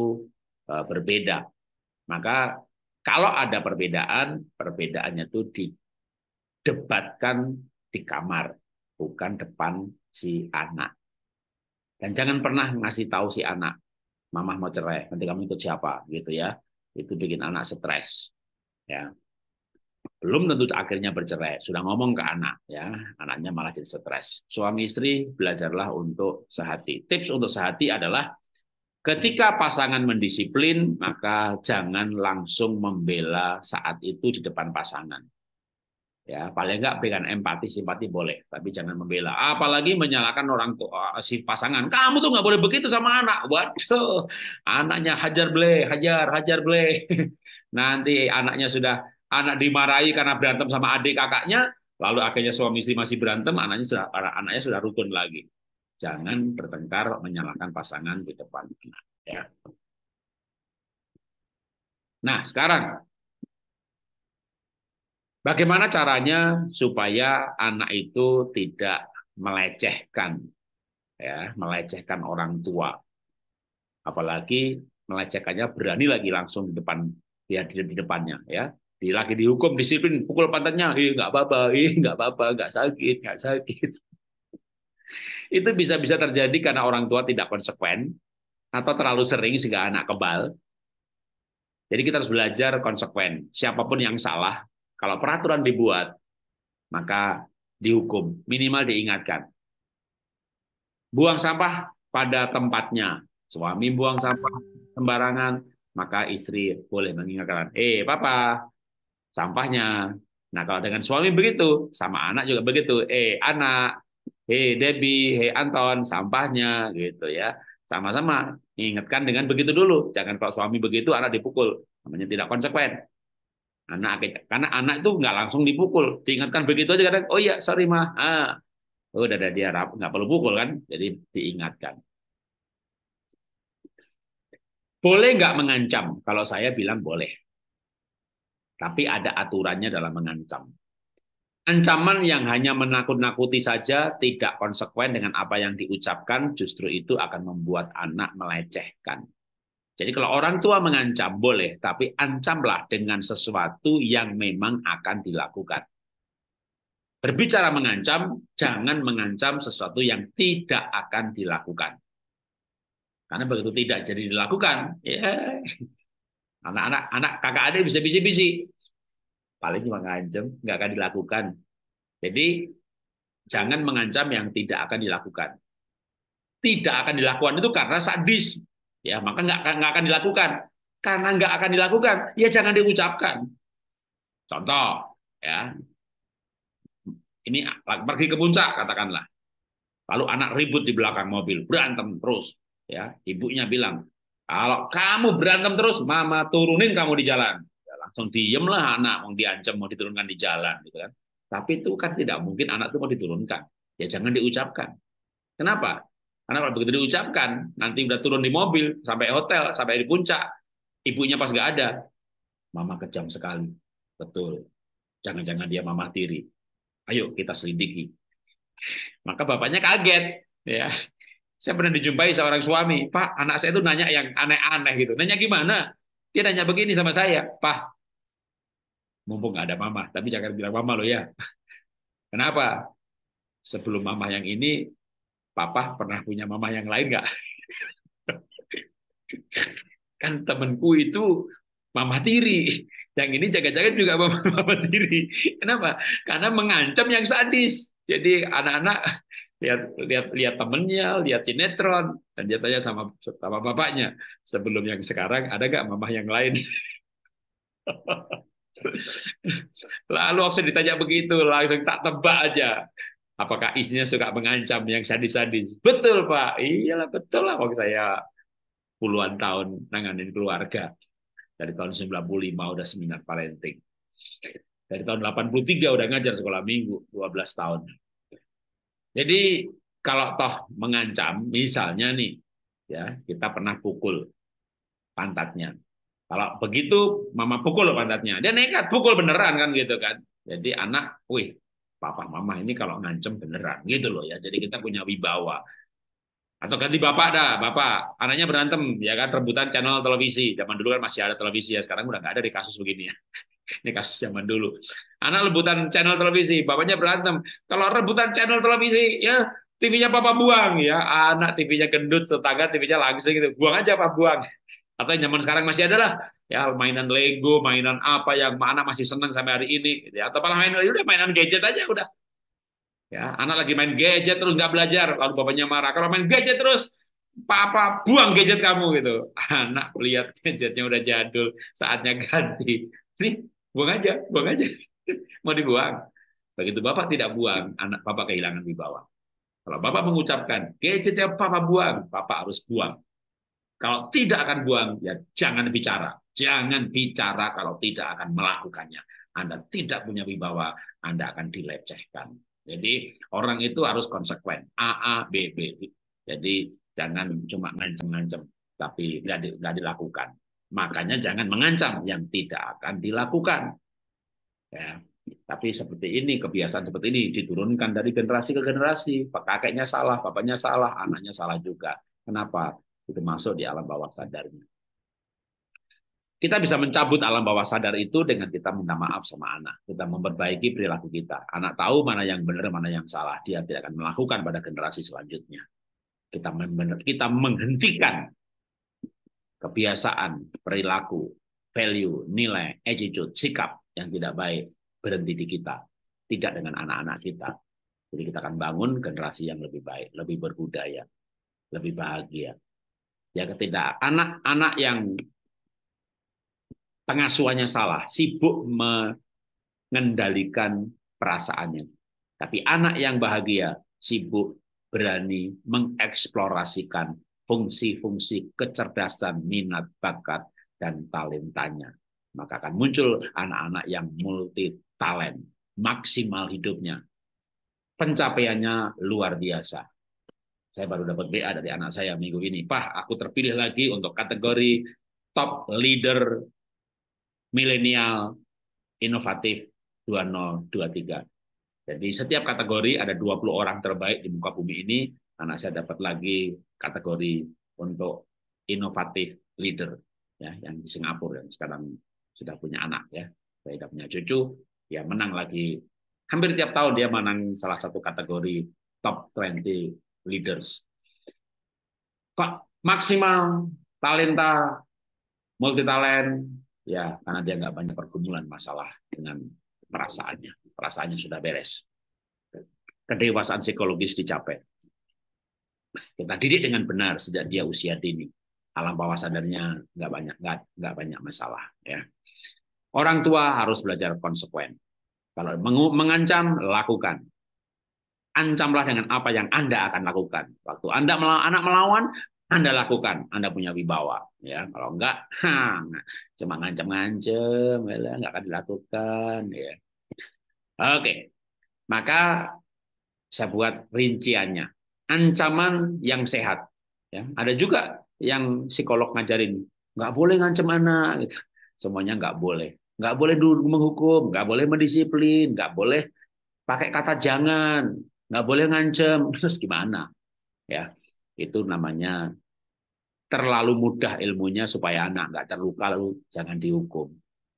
e, berbeda. Maka kalau ada perbedaan, perbedaannya itu didebatkan di kamar, bukan depan si anak. Dan jangan pernah ngasih tahu si anak mamah mau cerai, nanti kamu ikut siapa gitu ya. Itu bikin anak stres. Ya. Belum tentu akhirnya bercerai, sudah ngomong ke anak ya, anaknya malah jadi stres. Suami istri belajarlah untuk sehati. Tips untuk sehati adalah Ketika pasangan mendisiplin, maka jangan langsung membela saat itu di depan pasangan ya paling enggak dengan empati simpati boleh tapi jangan membela apalagi menyalahkan orang tua eh, si pasangan kamu tuh nggak boleh begitu sama anak waduh anaknya hajar ble hajar hajar ble (laughs) nanti anaknya sudah anak dimarahi karena berantem sama adik kakaknya lalu akhirnya suami istri masih berantem anaknya sudah anaknya sudah rukun lagi jangan bertengkar menyalahkan pasangan di depan anak ya nah sekarang Bagaimana caranya supaya anak itu tidak melecehkan ya, melecehkan orang tua. Apalagi melecehkannya berani lagi langsung di depan ya di, di depannya ya. Di, lagi dihukum disiplin pukul pantatnya, ih nggak apa-apa, ih nggak apa-apa, nggak sakit, nggak sakit. (laughs) Itu bisa-bisa terjadi karena orang tua tidak konsekuen atau terlalu sering sehingga anak kebal. Jadi kita harus belajar konsekuen. Siapapun yang salah, kalau peraturan dibuat, maka dihukum, minimal diingatkan. Buang sampah pada tempatnya. Suami buang sampah sembarangan, maka istri boleh mengingatkan, "Eh, papa, sampahnya." Nah, kalau dengan suami begitu, sama anak juga begitu. "Eh, anak, hei eh, Debbie, hei eh, Anton, sampahnya." gitu ya. Sama-sama ingatkan dengan begitu dulu. Jangan kalau suami begitu anak dipukul, namanya tidak konsekuen anak karena anak itu nggak langsung dipukul diingatkan begitu aja kadang oh iya sorry mah ah. oh udah ada dia nggak perlu pukul kan jadi diingatkan boleh nggak mengancam kalau saya bilang boleh tapi ada aturannya dalam mengancam ancaman yang hanya menakut-nakuti saja tidak konsekuen dengan apa yang diucapkan justru itu akan membuat anak melecehkan jadi kalau orang tua mengancam boleh, tapi ancamlah dengan sesuatu yang memang akan dilakukan. Berbicara mengancam, jangan mengancam sesuatu yang tidak akan dilakukan. Karena begitu tidak jadi dilakukan, anak ya. anak-anak, anak kakak adik bisa bisi-bisi. Paling cuma ngancam, nggak akan dilakukan. Jadi jangan mengancam yang tidak akan dilakukan. Tidak akan dilakukan itu karena sadis ya maka nggak nggak akan dilakukan karena nggak akan dilakukan ya jangan diucapkan contoh ya ini pergi ke puncak katakanlah lalu anak ribut di belakang mobil berantem terus ya ibunya bilang kalau kamu berantem terus mama turunin kamu di jalan ya, langsung diem lah anak mau diancam mau diturunkan di jalan gitu kan tapi itu kan tidak mungkin anak itu mau diturunkan ya jangan diucapkan kenapa karena kalau begitu diucapkan, nanti udah turun di mobil, sampai hotel, sampai di puncak, ibunya pas nggak ada, mama kejam sekali. Betul. Jangan-jangan dia mama tiri. Ayo kita selidiki. Maka bapaknya kaget. Ya, saya pernah dijumpai seorang suami, Pak, anak saya itu nanya yang aneh-aneh gitu. Nanya gimana? Dia nanya begini sama saya, Pak, mumpung nggak ada mama, tapi jangan bilang mama lo ya. (laughs) Kenapa? Sebelum mama yang ini, papa pernah punya mama yang lain nggak? (laughs) kan temanku itu mama tiri. Yang ini jaga-jaga juga mama, (laughs) mama tiri. Kenapa? Karena mengancam yang sadis. Jadi anak-anak lihat lihat lihat temennya, lihat sinetron, dan dia tanya sama sama bapaknya sebelum yang sekarang ada nggak mama yang lain? (laughs) Lalu waktu ditanya begitu langsung tak tebak aja Apakah istrinya suka mengancam yang sadis-sadis? Betul Pak, iyalah betul lah waktu saya puluhan tahun nanganin keluarga. Dari tahun 95 udah seminar parenting. Dari tahun 83 udah ngajar sekolah minggu, 12 tahun. Jadi kalau toh mengancam, misalnya nih, ya kita pernah pukul pantatnya. Kalau begitu mama pukul pantatnya, dia nekat pukul beneran kan gitu kan. Jadi anak, wih papa mama ini kalau ngancem beneran gitu loh ya. Jadi kita punya wibawa. Atau ganti bapak dah, bapak. Anaknya berantem, ya kan, rebutan channel televisi. Zaman dulu kan masih ada televisi ya, sekarang udah nggak ada di kasus begini ya. Ini (laughs) kasus zaman dulu. Anak rebutan channel televisi, bapaknya berantem. Kalau rebutan channel televisi, ya TV-nya papa buang ya. Anak TV-nya gendut, tetangga TV-nya langsing gitu. Buang aja papa buang. Atau yang zaman sekarang masih ada lah, ya mainan Lego, mainan apa yang mana masih senang sampai hari ini. Gitu ya. Atau malah mainan ya udah mainan gadget aja udah. Ya, anak lagi main gadget terus nggak belajar, lalu bapaknya marah. Kalau main gadget terus, papa buang gadget kamu gitu. Anak lihat gadgetnya udah jadul, saatnya ganti. Nih, buang aja, buang aja. (laughs) Mau dibuang. Begitu bapak tidak buang, anak bapak kehilangan wibawa. Kalau bapak mengucapkan gadgetnya papa buang, papa harus buang. Kalau tidak akan buang, ya jangan bicara. Jangan bicara kalau tidak akan melakukannya. Anda tidak punya wibawa, Anda akan dilecehkan. Jadi orang itu harus konsekuen. A, A, B, B. Jadi jangan cuma ngancam-ngancam, tapi tidak dilakukan. Makanya jangan mengancam yang tidak akan dilakukan. Ya. Tapi seperti ini, kebiasaan seperti ini diturunkan dari generasi ke generasi. Kakeknya salah, bapaknya salah, anaknya salah juga. Kenapa? Itu masuk di alam bawah sadarnya. Kita bisa mencabut alam bawah sadar itu dengan kita minta maaf sama anak. Kita memperbaiki perilaku kita. Anak tahu mana yang benar, mana yang salah. Dia tidak akan melakukan pada generasi selanjutnya. Kita, kita menghentikan kebiasaan, perilaku, value, nilai, attitude, sikap yang tidak baik berhenti di kita. Tidak dengan anak-anak kita. Jadi kita akan bangun generasi yang lebih baik, lebih berbudaya, lebih bahagia, Ya ketidak anak-anak yang pengasuhannya salah, sibuk mengendalikan perasaannya. Tapi anak yang bahagia sibuk berani mengeksplorasikan fungsi-fungsi kecerdasan, minat, bakat, dan talentanya. Maka akan muncul anak-anak yang multi talent, maksimal hidupnya. Pencapaiannya luar biasa. Saya baru dapat BA dari anak saya minggu ini. Pak, aku terpilih lagi untuk kategori top leader milenial inovatif 2023. Jadi setiap kategori ada 20 orang terbaik di muka bumi ini. Anak saya dapat lagi kategori untuk inovatif leader ya yang di Singapura yang sekarang sudah punya anak ya. Saya sudah punya cucu, ya menang lagi hampir tiap tahun dia menang salah satu kategori top 20 leaders. Maksimal talenta, multi talent, ya karena dia nggak banyak pergumulan masalah dengan perasaannya. Perasaannya sudah beres. Kedewasaan psikologis dicapai. Kita didik dengan benar sejak dia usia dini. Alam bawah sadarnya nggak banyak nggak nggak banyak masalah ya. Orang tua harus belajar konsekuen. Kalau mengancam, lakukan ancamlah dengan apa yang Anda akan lakukan. Waktu Anda melawan, anak melawan, Anda lakukan, Anda punya wibawa, ya. Kalau enggak, ha, (laughs) nah, cuma ngancam-ngancam, ngancem ya enggak akan dilakukan, ya. Oke. Maka saya buat rinciannya. Ancaman yang sehat, ya. Ada juga yang psikolog ngajarin, nggak boleh ngancem anak, gitu. Semuanya nggak boleh. Nggak boleh menghukum, nggak boleh mendisiplin, nggak boleh pakai kata jangan, nggak boleh ngancem (laughs) terus gimana ya itu namanya terlalu mudah ilmunya supaya anak nggak terluka lalu jangan dihukum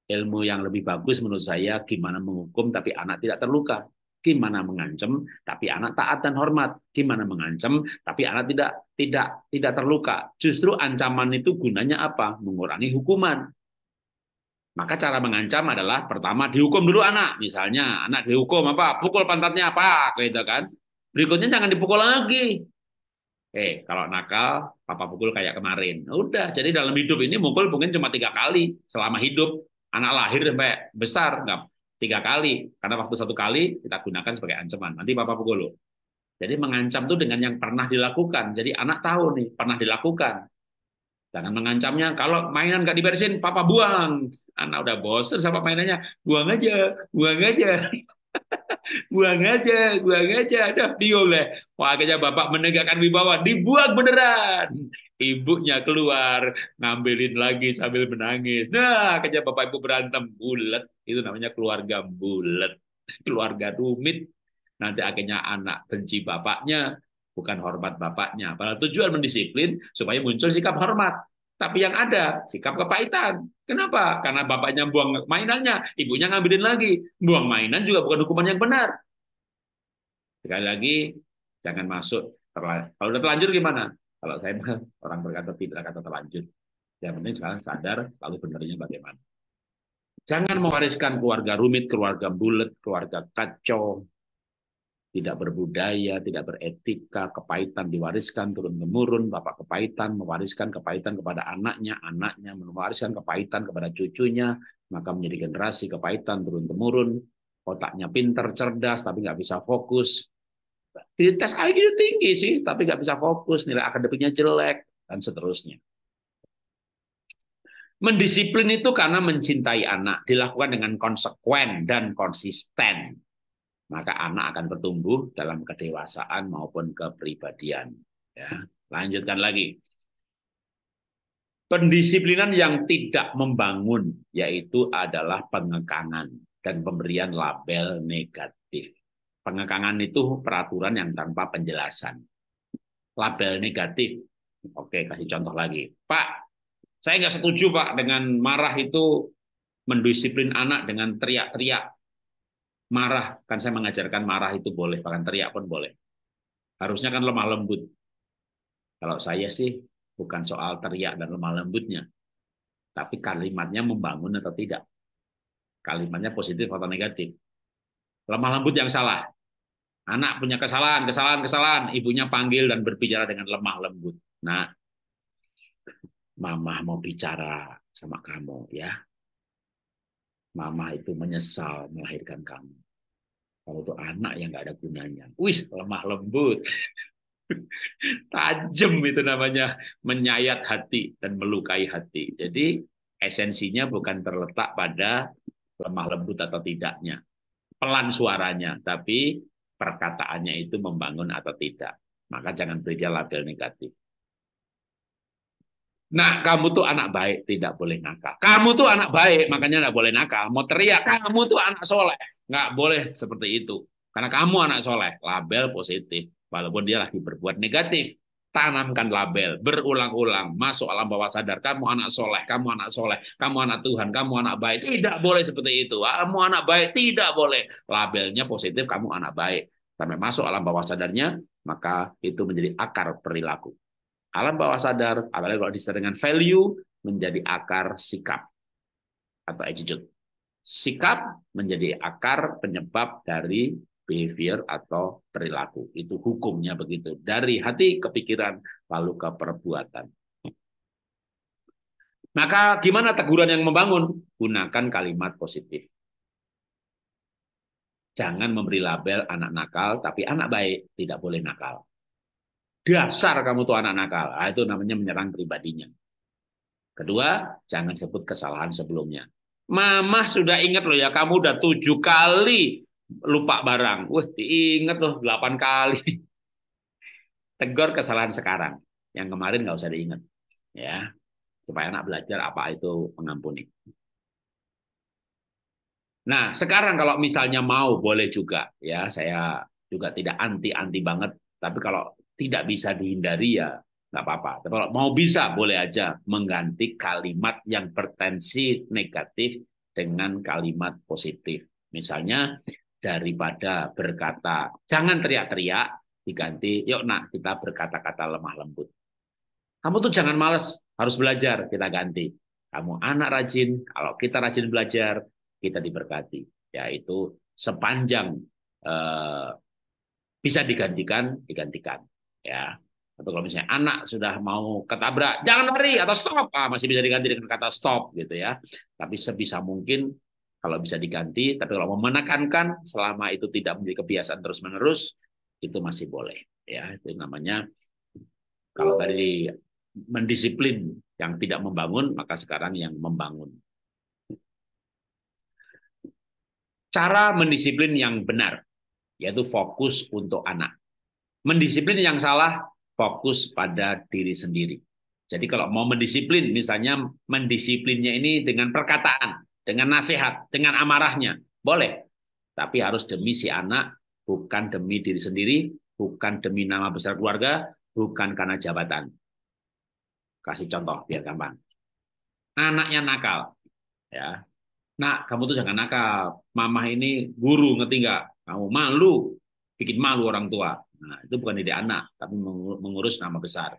ilmu yang lebih bagus menurut saya gimana menghukum tapi anak tidak terluka gimana mengancam tapi anak taat dan hormat gimana mengancam tapi anak tidak tidak tidak terluka justru ancaman itu gunanya apa mengurangi hukuman maka cara mengancam adalah pertama dihukum dulu anak, misalnya anak dihukum apa, pukul pantatnya apa, gitu kan. Berikutnya jangan dipukul lagi. Eh, kalau nakal, papa pukul kayak kemarin. Udah, jadi dalam hidup ini mukul mungkin cuma tiga kali selama hidup. Anak lahir sampai besar, nggak tiga kali. Karena waktu satu kali kita gunakan sebagai ancaman. Nanti papa pukul lo. Jadi mengancam tuh dengan yang pernah dilakukan. Jadi anak tahu nih, pernah dilakukan. Jangan mengancamnya, kalau mainan nggak dibersihin papa buang. Anak udah bosen sama mainannya, buang aja, buang aja. (laughs) buang aja, buang aja. Ada diolah Wah, akhirnya bapak menegakkan wibawa, dibuang beneran. Ibunya keluar, ngambilin lagi sambil menangis. Nah, akhirnya bapak ibu berantem, bulat. Itu namanya keluarga bulat. Keluarga rumit. Nanti akhirnya anak benci bapaknya, bukan hormat bapaknya. Padahal tujuan mendisiplin supaya muncul sikap hormat. Tapi yang ada sikap kepahitan. Kenapa? Karena bapaknya buang mainannya, ibunya ngambilin lagi. Buang mainan juga bukan hukuman yang benar. Sekali lagi, jangan masuk. Kalau udah terlanjur gimana? Kalau saya (laughs) orang berkata tidak kata terlanjur. Yang penting sekarang sadar, lalu benarnya bagaimana. Jangan mewariskan keluarga rumit, keluarga bulat, keluarga kacau, tidak berbudaya, tidak beretika, kepahitan diwariskan turun temurun, bapak kepahitan mewariskan kepahitan kepada anaknya, anaknya mewariskan kepahitan kepada cucunya, maka menjadi generasi kepahitan turun temurun, otaknya pinter, cerdas, tapi nggak bisa fokus. Tes IQ tinggi sih, tapi nggak bisa fokus, nilai akademiknya jelek, dan seterusnya. Mendisiplin itu karena mencintai anak, dilakukan dengan konsekuen dan konsisten maka anak akan bertumbuh dalam kedewasaan maupun kepribadian. Ya, lanjutkan lagi. Pendisiplinan yang tidak membangun yaitu adalah pengekangan dan pemberian label negatif. Pengekangan itu peraturan yang tanpa penjelasan. Label negatif. Oke, kasih contoh lagi. Pak, saya nggak setuju Pak dengan marah itu mendisiplin anak dengan teriak-teriak marah kan saya mengajarkan marah itu boleh bahkan teriak pun boleh harusnya kan lemah lembut kalau saya sih bukan soal teriak dan lemah lembutnya tapi kalimatnya membangun atau tidak kalimatnya positif atau negatif lemah lembut yang salah anak punya kesalahan kesalahan kesalahan ibunya panggil dan berbicara dengan lemah lembut nah mama mau bicara sama kamu ya mama itu menyesal melahirkan kamu. Kalau untuk anak yang nggak ada gunanya. Wis, lemah lembut. (laughs) Tajam itu namanya menyayat hati dan melukai hati. Jadi esensinya bukan terletak pada lemah lembut atau tidaknya. Pelan suaranya, tapi perkataannya itu membangun atau tidak. Maka jangan beri dia label negatif. Nah, kamu tuh anak baik, tidak boleh nakal. Kamu tuh anak baik, makanya tidak boleh nakal. Mau teriak, kamu tuh anak soleh, Nggak boleh seperti itu. Karena kamu anak soleh, label positif. Walaupun dia lagi berbuat negatif. Tanamkan label, berulang-ulang. Masuk alam bawah sadar, kamu anak soleh, kamu anak soleh, kamu anak Tuhan, kamu anak baik. Tidak boleh seperti itu. Kamu anak baik, tidak boleh. Labelnya positif, kamu anak baik. Sampai masuk alam bawah sadarnya, maka itu menjadi akar perilaku. Alam bawah sadar, apalagi kalau disertai dengan value, menjadi akar sikap atau attitude sikap menjadi akar penyebab dari behavior atau perilaku. Itu hukumnya begitu. Dari hati ke pikiran, lalu ke perbuatan. Maka gimana teguran yang membangun? Gunakan kalimat positif. Jangan memberi label anak nakal, tapi anak baik tidak boleh nakal. Dasar kamu tuh anak nakal. Ah, itu namanya menyerang pribadinya. Kedua, jangan sebut kesalahan sebelumnya. Mama sudah ingat loh ya, kamu udah tujuh kali lupa barang. Wah, diingat loh delapan kali. (laughs) Tegur kesalahan sekarang. Yang kemarin nggak usah diingat. Ya, supaya anak belajar apa itu mengampuni. Nah, sekarang kalau misalnya mau boleh juga ya, saya juga tidak anti-anti banget, tapi kalau tidak bisa dihindari ya nggak apa-apa. Tapi kalau mau bisa boleh aja mengganti kalimat yang bertensi negatif dengan kalimat positif. Misalnya daripada berkata jangan teriak-teriak diganti yuk nak kita berkata-kata lemah lembut. Kamu tuh jangan males, harus belajar, kita ganti. Kamu anak rajin, kalau kita rajin belajar, kita diberkati. Yaitu sepanjang eh, bisa digantikan, digantikan. Ya, atau kalau misalnya anak sudah mau ketabrak, jangan lari atau stop. Ah, masih bisa diganti dengan kata stop gitu ya. Tapi sebisa mungkin kalau bisa diganti, tapi kalau menekankan selama itu tidak menjadi kebiasaan terus-menerus, itu masih boleh ya. Itu namanya kalau tadi mendisiplin yang tidak membangun, maka sekarang yang membangun. Cara mendisiplin yang benar, yaitu fokus untuk anak. Mendisiplin yang salah, fokus pada diri sendiri. Jadi kalau mau mendisiplin, misalnya mendisiplinnya ini dengan perkataan, dengan nasihat, dengan amarahnya, boleh. Tapi harus demi si anak, bukan demi diri sendiri, bukan demi nama besar keluarga, bukan karena jabatan. Kasih contoh biar gampang. Anaknya nakal, ya. Nak, kamu tuh jangan nakal. Mamah ini guru, ngerti nggak? Kamu malu, bikin malu orang tua. Nah, itu bukan ide anak, tapi mengurus nama besar.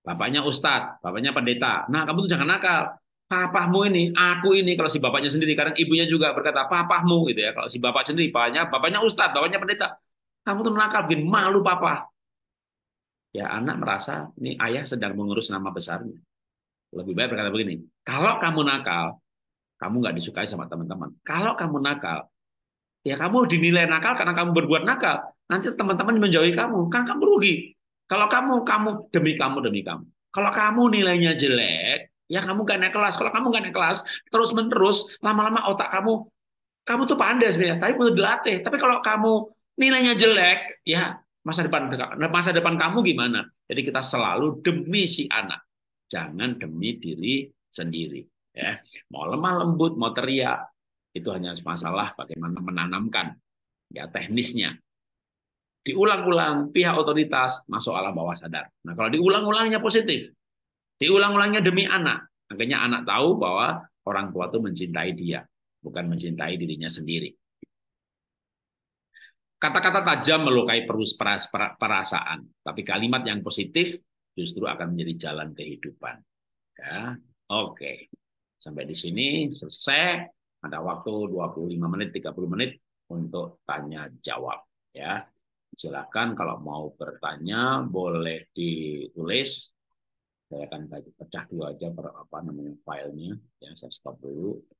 Bapaknya ustadz, bapaknya pendeta. Nah, kamu tuh jangan nakal. Papahmu ini, aku ini, kalau si bapaknya sendiri, kadang ibunya juga berkata, papahmu gitu ya. Kalau si bapak sendiri, bapaknya, bapaknya ustadz, bapaknya pendeta. Kamu tuh nakal, bikin malu papa. Ya, anak merasa, ini ayah sedang mengurus nama besarnya. Lebih baik berkata begini, kalau kamu nakal, kamu nggak disukai sama teman-teman. Kalau kamu nakal, Ya kamu dinilai nakal karena kamu berbuat nakal. Nanti teman-teman menjauhi kamu. Kan kamu rugi. Kalau kamu, kamu, demi kamu, demi kamu. Kalau kamu nilainya jelek, ya kamu gak naik kelas. Kalau kamu gak naik kelas, terus-menerus, lama-lama otak kamu, kamu tuh pandai sebenarnya, tapi butuh dilatih. Tapi kalau kamu nilainya jelek, ya masa depan masa depan kamu gimana? Jadi kita selalu demi si anak, jangan demi diri sendiri. Ya, mau lemah lembut, mau teriak, itu hanya masalah bagaimana menanamkan ya teknisnya. Diulang-ulang pihak otoritas masuk nah, alam bawah sadar. Nah, kalau diulang-ulangnya positif, diulang-ulangnya demi anak, akhirnya anak tahu bahwa orang tua itu mencintai dia, bukan mencintai dirinya sendiri. Kata-kata tajam melukai perasaan, tapi kalimat yang positif justru akan menjadi jalan kehidupan. Ya, oke. Sampai di sini selesai. Ada waktu 25 menit, 30 menit untuk tanya jawab ya. Silakan kalau mau bertanya boleh ditulis. Saya akan pecah dulu aja per apa namanya filenya ya saya stop dulu